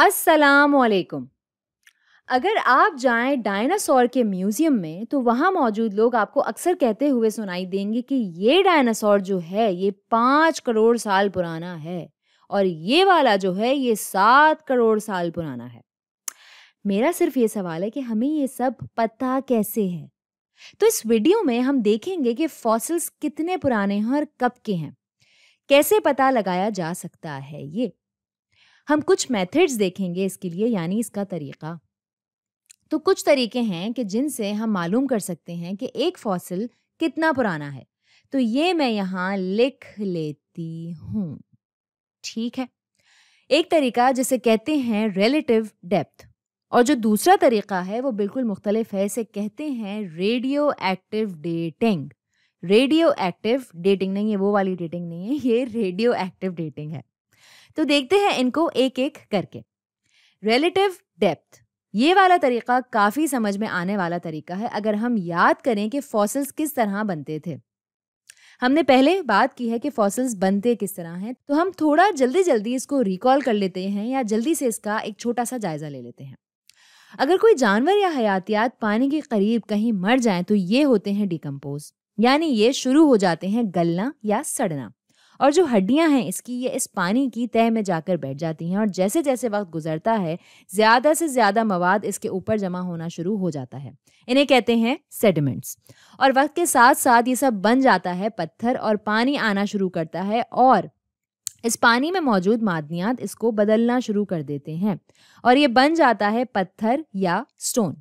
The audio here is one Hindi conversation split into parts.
अस्सलाम वालेकुम अगर आप जाएं डायनासोर के म्यूज़ियम में तो वहाँ मौजूद लोग आपको अक्सर कहते हुए सुनाई देंगे कि ये डायनासोर जो है ये पाँच करोड़ साल पुराना है और ये वाला जो है ये सात करोड़ साल पुराना है मेरा सिर्फ ये सवाल है कि हमें ये सब पता कैसे है तो इस वीडियो में हम देखेंगे कि फॉसिल्स कितने पुराने हैं और कब के हैं कैसे पता लगाया जा सकता है ये हम कुछ मेथड्स देखेंगे इसके लिए यानी इसका तरीका तो कुछ तरीके हैं कि जिनसे हम मालूम कर सकते हैं कि एक फॉसिल कितना पुराना है तो ये मैं यहाँ लिख लेती हूँ ठीक है एक तरीका जिसे कहते हैं रिलेटिव डेप्थ और जो दूसरा तरीका है वो बिल्कुल मुख्तलिफ है इसे कहते हैं radioactive dating radioactive dating नहीं है वो वाली डेटिंग नहीं है ये रेडियो एक्टिव डेटिंग है तो देखते हैं इनको एक एक करके रिलेटिव डेप्थ ये वाला तरीका काफ़ी समझ में आने वाला तरीका है अगर हम याद करें कि फॉसिल्स किस तरह बनते थे हमने पहले बात की है कि फॉसिल्स बनते किस तरह हैं तो हम थोड़ा जल्दी जल्दी इसको रिकॉल कर लेते हैं या जल्दी से इसका एक छोटा सा जायज़ा ले लेते हैं अगर कोई जानवर या हयातियात पानी के करीब कहीं मर जाएं तो ये होते हैं डिकम्पोज यानी ये शुरू हो जाते हैं गलना या सड़ना और जो हड्डियाँ हैं इसकी ये इस पानी की तह में जाकर बैठ जाती हैं और जैसे जैसे वक्त गुजरता है ज़्यादा से ज़्यादा मवाद इसके ऊपर जमा होना शुरू हो जाता है इन्हें कहते हैं सेडिमेंट्स और वक्त के साथ साथ ये सब बन जाता है पत्थर और पानी आना शुरू करता है और इस पानी में मौजूद मादनियात इसको बदलना शुरू कर देते हैं और ये बन जाता है पत्थर या स्टोन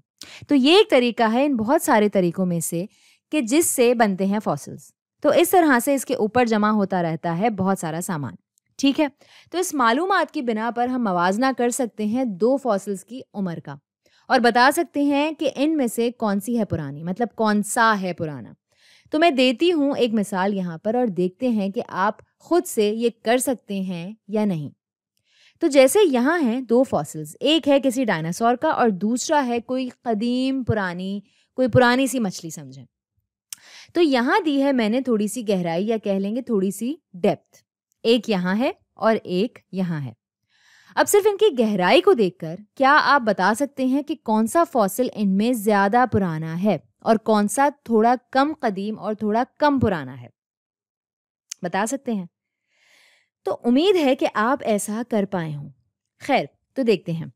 तो ये एक तरीका है इन बहुत सारे तरीकों में से कि जिससे बनते हैं फॉसिल्स तो इस तरह से इसके ऊपर जमा होता रहता है बहुत सारा सामान ठीक है तो इस मालूम की बिना पर हम मवाजना कर सकते हैं दो फॉसल्स की उम्र का और बता सकते हैं कि इनमें से कौन सी है पुरानी मतलब कौन सा है पुराना तो मैं देती हूँ एक मिसाल यहाँ पर और देखते हैं कि आप खुद से ये कर सकते हैं या नहीं तो जैसे यहाँ हैं दो फॉसिल्स एक है किसी डायनासोर का और दूसरा है कोई कदीम पुरानी कोई पुरानी सी मछली समझें तो यहाँ दी है मैंने थोड़ी सी गहराई या कह लेंगे थोड़ी सी डेप्थ एक यहाँ है और एक यहाँ है अब सिर्फ इनकी गहराई को देखकर क्या आप बता सकते हैं कि कौन सा फॉसिल इनमें ज़्यादा पुराना है और कौन सा थोड़ा कम कदीम और थोड़ा कम पुराना है बता सकते हैं तो उम्मीद है कि आप ऐसा कर पाए हों खैर तो देखते हैं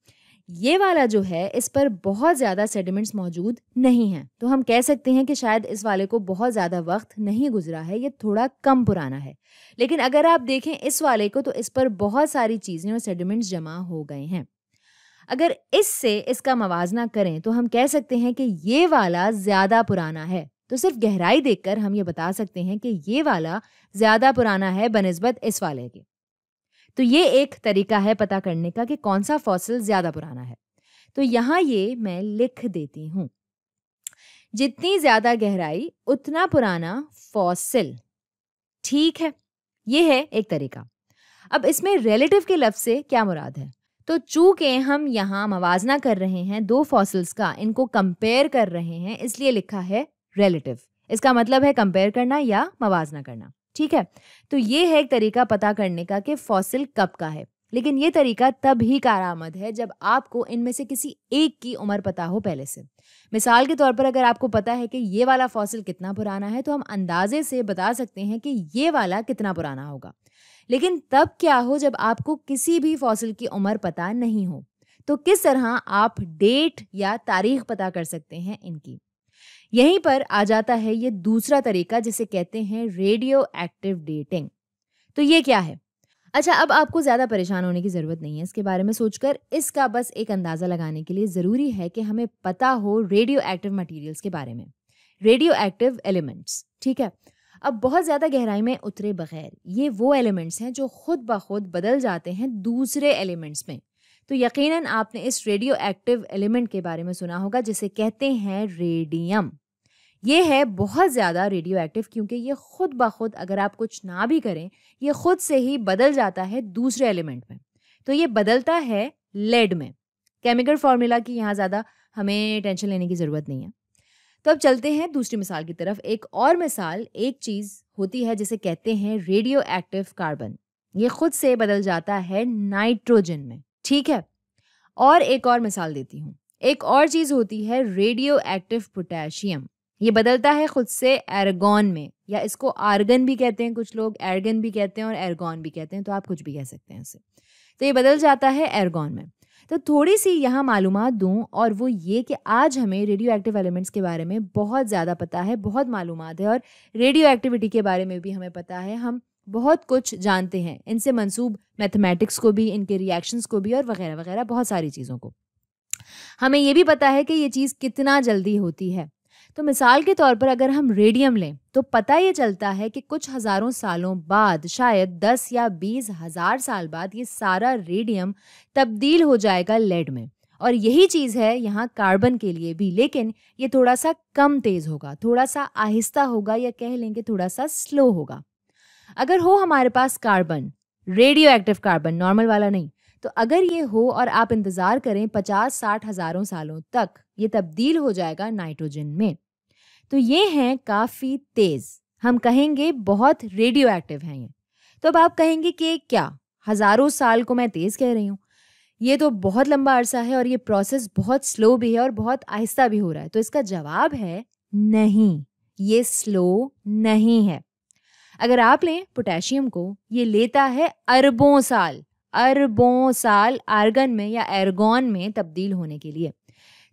ये वाला जो है इस पर बहुत ज़्यादा सेडिमेंट्स मौजूद नहीं है तो हम कह सकते हैं कि शायद इस वाले को बहुत ज़्यादा वक्त नहीं गुजरा है ये थोड़ा कम पुराना है लेकिन अगर आप देखें इस वाले को तो इस पर बहुत सारी चीज़ें और सेडिमेंट्स जमा हो गए हैं अगर इससे इसका मवाजना करें तो हम कह सकते हैं कि ये वाला ज़्यादा पुराना है तो सिर्फ गहराई देखकर हम ये बता सकते हैं कि ये वाला ज़्यादा पुराना है बनस्बत इस वाले के तो ये एक तरीका है पता करने का कि कौन सा फॉसिल ज़्यादा पुराना है तो यहाँ ये मैं लिख देती हूँ जितनी ज़्यादा गहराई उतना पुराना फॉसिल ठीक है ये है एक तरीका अब इसमें रिलेटिव के लफ्ज़ से क्या मुराद है तो चूंकि हम यहाँ मवाजना कर रहे हैं दो फॉसिल्स का इनको कंपेयर कर रहे हैं इसलिए लिखा है रिलेटिव इसका मतलब है कंपेयर करना या मवाजना करना ठीक है तो ये है एक तरीका पता करने का कि फॉसिल कब का है लेकिन ये तरीका तब ही कारामद है जब आपको इनमें से किसी एक की उम्र पता हो पहले से मिसाल के तौर पर अगर आपको पता है कि ये वाला फॉसिल कितना पुराना है तो हम अंदाजे से बता सकते हैं कि ये वाला कितना पुराना होगा लेकिन तब क्या हो जब आपको किसी भी फॉसिल की उम्र पता नहीं हो तो किस तरह आप डेट या तारीख पता कर सकते हैं इनकी यहीं पर आ जाता है ये दूसरा तरीका जिसे कहते हैं रेडियो एक्टिव डेटिंग तो ये क्या है अच्छा अब आपको ज़्यादा परेशान होने की ज़रूरत नहीं है इसके बारे में सोचकर इसका बस एक अंदाज़ा लगाने के लिए ज़रूरी है कि हमें पता हो रेडियो एक्टिव मटेरियल्स के बारे में रेडियो एक्टिव एलिमेंट्स ठीक है अब बहुत ज़्यादा गहराई में उतरे बगैर ये वो एलिमेंट्स हैं जो खुद ब खुद बदल जाते हैं दूसरे एलिमेंट्स में तो यकीनन आपने इस रेडियो एक्टिव एलिमेंट के बारे में सुना होगा जिसे कहते हैं रेडियम ये है बहुत ज़्यादा रेडियो एक्टिव क्योंकि ये खुद ब खुद अगर आप कुछ ना भी करें ये खुद से ही बदल जाता है दूसरे एलिमेंट में तो ये बदलता है लेड में केमिकल फार्मूला की यहाँ ज़्यादा हमें टेंशन लेने की ज़रूरत नहीं है तो अब चलते हैं दूसरी मिसाल की तरफ एक और मिसाल एक चीज़ होती है जिसे कहते हैं रेडियो एक्टिव कार्बन ये खुद से बदल जाता है नाइट्रोजन में ठीक है और एक और मिसाल देती हूँ एक और चीज़ होती है रेडियो एक्टिव पोटेशियम ये बदलता है खुद से एरगॉन में या इसको आर्गन भी कहते हैं कुछ लोग एरगन भी कहते हैं और एरगॉन भी कहते हैं तो आप कुछ भी कह सकते हैं इसे तो ये बदल जाता है एरगॉन में तो थोड़ी सी यहाँ मालूम दूँ और वो ये कि आज हमें रेडियो एक्टिव एलिमेंट्स के बारे में बहुत ज़्यादा पता है बहुत मालूम है और रेडियो एक्टिविटी के बारे में भी हमें पता है हम बहुत कुछ जानते हैं इनसे मंसूब मैथमेटिक्स को भी इनके रिएक्शंस को भी और वगैरह वगैरह बहुत सारी चीज़ों को हमें ये भी पता है कि ये चीज़ कितना जल्दी होती है तो मिसाल के तौर पर अगर हम रेडियम लें तो पता ये चलता है कि कुछ हज़ारों सालों बाद शायद दस या बीस हज़ार साल बाद ये सारा रेडियम तब्दील हो जाएगा लेड में और यही चीज़ है यहाँ कार्बन के लिए भी लेकिन ये थोड़ा सा कम तेज़ होगा थोड़ा सा आहिस्ता होगा या कह लेंगे थोड़ा सा स्लो होगा अगर हो हमारे पास carbon radioactive carbon normal वाला नहीं तो अगर ये हो और आप इंतज़ार करें पचास साठ हज़ारों सालों तक ये तब्दील हो जाएगा नाइट्रोजन में तो ये हैं काफ़ी तेज़ हम कहेंगे बहुत रेडियो एक्टिव हैं ये तो अब आप कहेंगे कि क्या हज़ारों साल को मैं तेज़ कह रही हूँ ये तो बहुत लंबा अरसा है और ये प्रोसेस बहुत स्लो भी है और बहुत आहिस्ता भी हो रहा है तो इसका जवाब है नहीं ये स्लो नहीं है अगर आप लें पोटेशियम को ये लेता है अरबों साल अरबों साल आर्गन में या एरगोन में तब्दील होने के लिए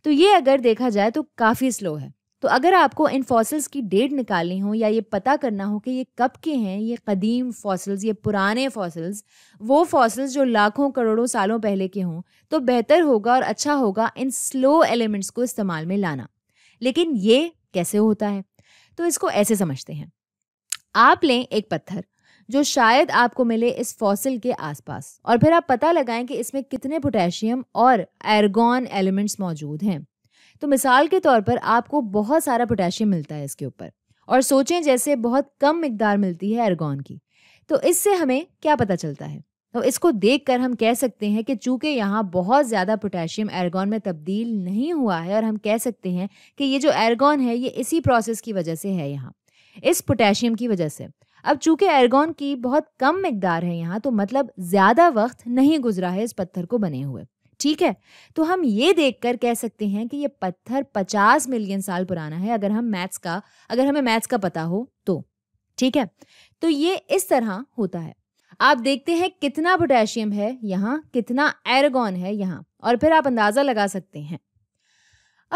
तो ये अगर देखा जाए तो काफ़ी स्लो है तो अगर आपको इन फॉसिल्स की डेट निकालनी हो या ये पता करना हो कि ये कब के हैं ये कदीम फॉसिल्स ये पुराने फॉसिल्स वो फॉसिल्स जो लाखों करोड़ों सालों पहले के हों तो बेहतर होगा और अच्छा होगा इन स्लो एलिमेंट्स को इस्तेमाल में लाना लेकिन ये कैसे होता है तो इसको ऐसे समझते हैं आप लें एक पत्थर जो शायद आपको मिले इस फॉसिल के आसपास और फिर आप पता लगाएं कि इसमें कितने पोटेशियम और एर्गॉन एलिमेंट्स मौजूद हैं तो मिसाल के तौर पर आपको बहुत सारा पोटेशियम मिलता है इसके ऊपर और सोचें जैसे बहुत कम मकदार मिलती है एर्गॉन की तो इससे हमें क्या पता चलता है तो इसको कर हम कह सकते हैं कि चूंकि यहाँ बहुत ज़्यादा पोटेशियम एरगोन में तब्दील नहीं हुआ है और हम कह सकते हैं कि ये जो एरगोन है ये इसी प्रोसेस की वजह से है यहाँ इस पोटेशियम की वजह से अब चूंकि एरगोन की बहुत कम मकदार है यहाँ तो मतलब ज़्यादा वक्त नहीं गुजरा है इस पत्थर को बने हुए ठीक है तो हम ये देख कर कह सकते हैं कि ये पत्थर पचास मिलियन साल पुराना है अगर हम मैथ्स का अगर हमें मैथ्स का पता हो तो ठीक है तो ये इस तरह होता है आप देखते हैं कितना पोटेशियम है यहाँ कितना एरगॉन है यहाँ और फिर आप अंदाज़ा लगा सकते हैं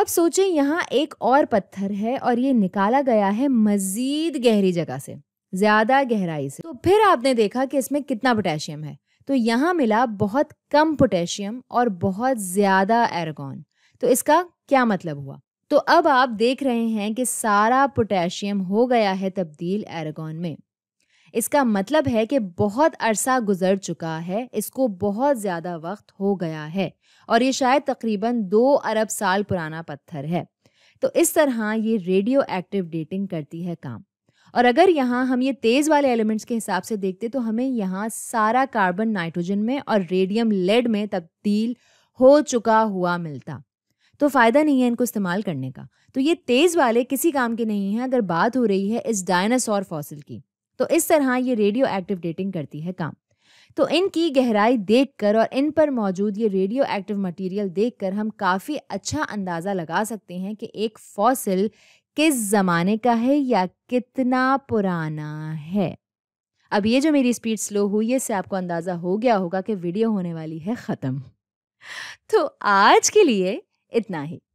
अब सोचें यहाँ एक और पत्थर है और ये निकाला गया है मज़ीद गहरी जगह से ज़्यादा गहराई से तो फिर आपने देखा कि इसमें कितना पोटेशियम है तो यहाँ मिला बहुत कम पोटेशियम और बहुत ज़्यादा एरगॉन तो इसका क्या मतलब हुआ तो अब आप देख रहे हैं कि सारा पोटेशियम हो गया है तब्दील एरगॉन में इसका मतलब है कि बहुत अरसा गुजर चुका है इसको बहुत ज़्यादा वक्त हो गया है और ये शायद तकरीबन दो अरब साल पुराना पत्थर है तो इस तरह ये रेडियो एक्टिव डेटिंग करती है काम और अगर यहाँ हम ये तेज़ वाले एलिमेंट्स के हिसाब से देखते तो हमें यहाँ सारा कार्बन नाइट्रोजन में और रेडियम लेड में तब्दील हो चुका हुआ मिलता तो फ़ायदा नहीं है इनको इस्तेमाल करने का तो ये तेज़ वाले किसी काम के नहीं हैं अगर बात हो रही है इस डायनासोर फॉसिल की तो इस तरह ये रेडियो एक्टिव डेटिंग करती है काम तो इनकी गहराई देखकर और इन पर मौजूद ये रेडियो एक्टिव मटेरियल देखकर हम काफ़ी अच्छा अंदाज़ा लगा सकते हैं कि एक फॉसिल किस ज़माने का है या कितना पुराना है अब ये जो मेरी स्पीड स्लो हुई है इससे आपको अंदाज़ा हो गया होगा कि वीडियो होने वाली है ख़त्म तो आज के लिए इतना ही